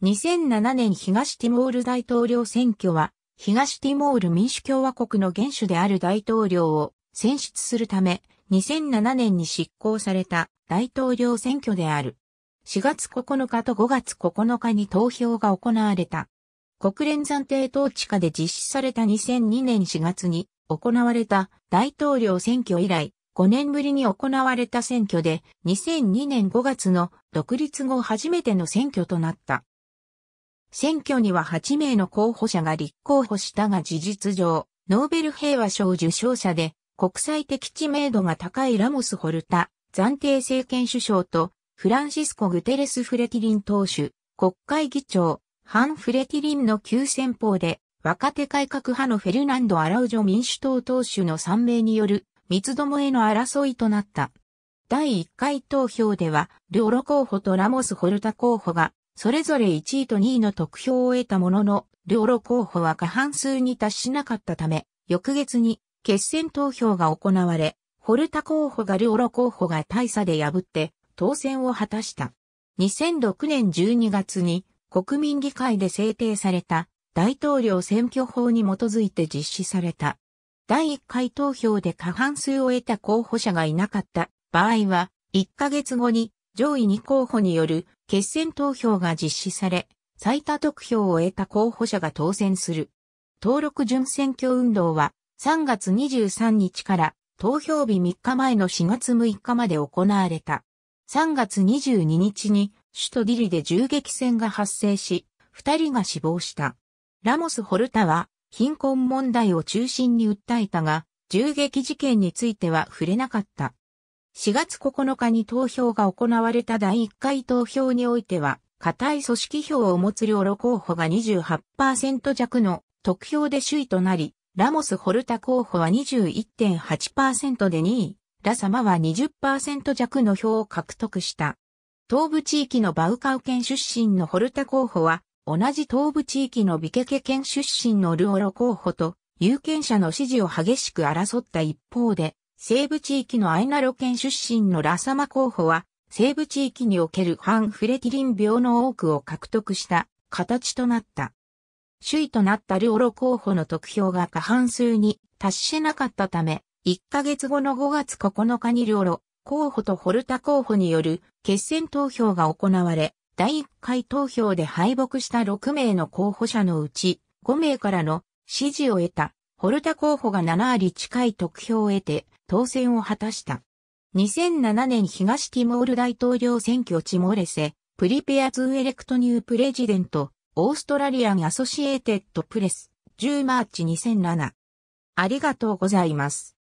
2007年東ティモール大統領選挙は、東ティモール民主共和国の元首である大統領を選出するため、2007年に執行された大統領選挙である。4月9日と5月9日に投票が行われた。国連暫定統治下で実施された2002年4月に行われた大統領選挙以来、5年ぶりに行われた選挙で2002年5月の独立後初めての選挙となった。選挙には8名の候補者が立候補したが事実上、ノーベル平和賞受賞者で、国際的知名度が高いラモス・ホルタ、暫定政権首相と、フランシスコ・グテレス・フレティリン党首、国会議長、ハン・フレティリンの急先鋒で、若手改革派のフェルナンド・アラウジョ民主党党首の3名による、三つどもへの争いとなった。第1回投票では、ルオロ候補とラモス・ホルタ候補がそれぞれ1位と2位の得票を得たものの、両路候補は過半数に達しなかったため、翌月に決選投票が行われ、ホルタ候補が両路候補が大差で破って当選を果たした。2006年12月に国民議会で制定された大統領選挙法に基づいて実施された。第1回投票で過半数を得た候補者がいなかった場合は、1ヶ月後に上位2候補による決選投票が実施され、最多得票を得た候補者が当選する。登録準選挙運動は3月23日から投票日3日前の4月6日まで行われた。3月22日に首都ディリで銃撃戦が発生し、2人が死亡した。ラモス・ホルタは貧困問題を中心に訴えたが、銃撃事件については触れなかった。4月9日に投票が行われた第1回投票においては、固い組織票を持つ両路候補が28%弱の得票で首位となり、ラモス・ホルタ候補は21.8%で2位、ラ様は20%弱の票を獲得した。東部地域のバウカウ県出身のホルタ候補は、同じ東部地域のビケケ県出身のルオロ候補と、有権者の支持を激しく争った一方で、西部地域のアイナロ県出身のラサマ候補は、西部地域における反フレティリン病の多くを獲得した形となった。首位となったルオロ候補の得票が過半数に達しなかったため、1ヶ月後の5月9日にルオロ候補とホルタ候補による決選投票が行われ、第1回投票で敗北した6名の候補者のうち5名からの支持を得たホルタ候補が7割近い得票を得て、当選を果たした。2007年東ティモール大統領選挙チモレセ、プリペアーエレクトニュープレジデント、オーストラリアンアソシエーテッドプレス、10マーチ2007。ありがとうございます。